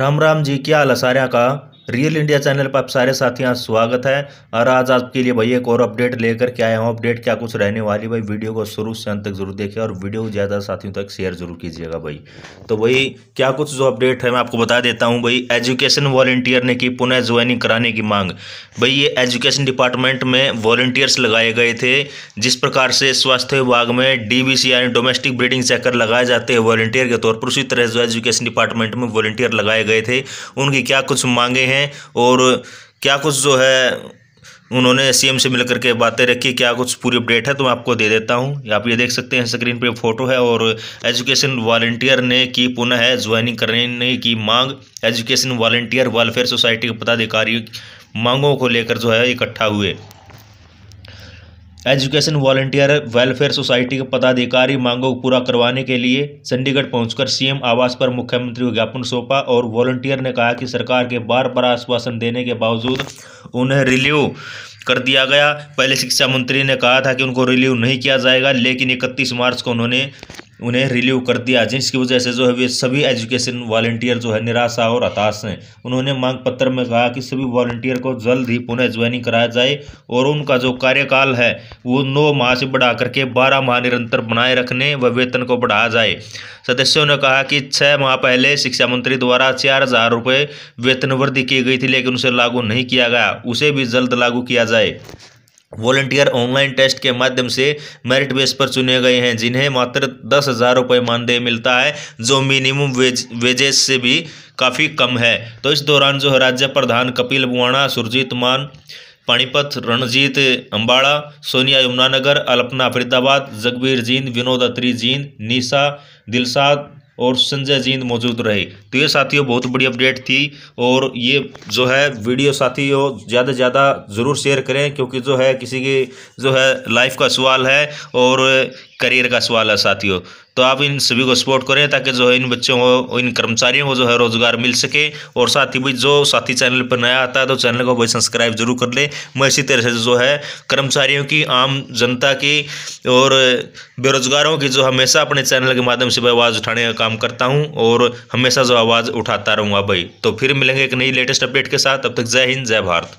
राम राम जी क्या हाल है सारे का रियल इंडिया चैनल पर आप सारे साथियों स्वागत है और आज आपके लिए भाई एक और अपडेट लेकर के आया हूँ अपडेट क्या कुछ रहने वाली भाई वीडियो को शुरू से अंत तक जरूर देखें और वीडियो ज़्यादा साथियों तक शेयर जरूर कीजिएगा भाई तो भाई क्या कुछ जो अपडेट है मैं आपको बता देता हूँ भाई एजुकेशन वॉल्टियर ने की पुनः ज्वाइनिंग कराने की मांग भाई ये एजुकेशन डिपार्टमेंट में वॉलेंटियर्स लगाए गए थे जिस प्रकार से स्वास्थ्य विभाग में डी यानी डोमेस्टिक ब्रीडिंग चेकर लगाए जाते हैं वॉलेंटियर के तौर पर उसी तरह जो एजुकेशन डिपार्टमेंट में वॉलेंटियर लगाए गए थे उनकी क्या कुछ मांगे हैं हैं और क्या कुछ जो है उन्होंने सीएम से मिलकर के बातें रखी क्या कुछ पूरी अपडेट है तो मैं आपको दे देता हूं आप ये देख सकते हैं स्क्रीन पे फोटो है और एजुकेशन वॉलेंटियर ने की पुनः ज्वाइनिंग करने की मांग एजुकेशन वॉलेंटियर वेलफेयर सोसाइटी के पदाधिकारी मांगों को लेकर जो है इकट्ठा हुए एजुकेशन वॉलंटियर वेलफेयर सोसाइटी के पदाधिकारी मांगों को पूरा करवाने के लिए चंडीगढ़ पहुंचकर सीएम आवास पर मुख्यमंत्री को ज्ञापन सौंपा और वॉलंटियर ने कहा कि सरकार के बार बार आश्वासन देने के बावजूद उन्हें रिलीव कर दिया गया पहले शिक्षा मंत्री ने कहा था कि उनको रिलीव नहीं किया जाएगा लेकिन इकतीस मार्च को उन्होंने उन्हें रिलीव कर दिया जिसकी वजह से जो है वे सभी एजुकेशन वॉल्टियर जो है निराशा और हताश हैं उन्होंने मांग पत्र में कहा कि सभी वॉल्टियर को जल्द ही पुनः ज्वाइनिंग कराया जाए और उनका जो कार्यकाल है वो नौ माह से बढ़ा करके बारह माह निरंतर बनाए रखने व वेतन को बढ़ाया जाए सदस्यों ने कहा कि छः माह पहले शिक्षा मंत्री द्वारा चार हज़ार रुपये वेतन वृद्धि की गई थी लेकिन उसे लागू नहीं किया गया उसे भी जल्द लागू किया जाए वॉलंटियर ऑनलाइन टेस्ट के माध्यम से मेरिट बेस पर चुने गए हैं जिन्हें मात्र दस हज़ार रुपये मानदेय मिलता है जो मिनिमम वेज वेजेस से भी काफ़ी कम है तो इस दौरान जो है राज्य प्रधान कपिल बुआणा सुरजीत मान पानीपत रणजीत अम्बाड़ा सोनिया यमुनानगर अल्पना फरीदाबाद जगबीर जींद विनोद अत्री जींद निशा दिलसाद और संजय जींद मौजूद रहे तो ये साथियों बहुत बड़ी अपडेट थी और ये जो है वीडियो साथियों ज़्यादा से ज़्यादा ज़रूर शेयर करें क्योंकि जो है किसी की जो है लाइफ का सवाल है और करियर का सवाल है साथियों तो आप इन सभी को सपोर्ट करें ताकि जो है इन बच्चों को इन कर्मचारियों को जो है रोजगार मिल सके और साथ ही भी जो साथी चैनल पर नया आता है तो चैनल को भाई सब्सक्राइब जरूर कर ले मैं इसी तरह से जो है कर्मचारियों की आम जनता की और बेरोजगारों की जो हमेशा अपने चैनल के माध्यम से आवाज़ उठाने का काम करता हूँ और हमेशा जो आवाज़ उठाता रहूँगा भाई तो फिर मिलेंगे एक नई लेटेस्ट अपडेट के साथ अब तक जय हिंद जय भारत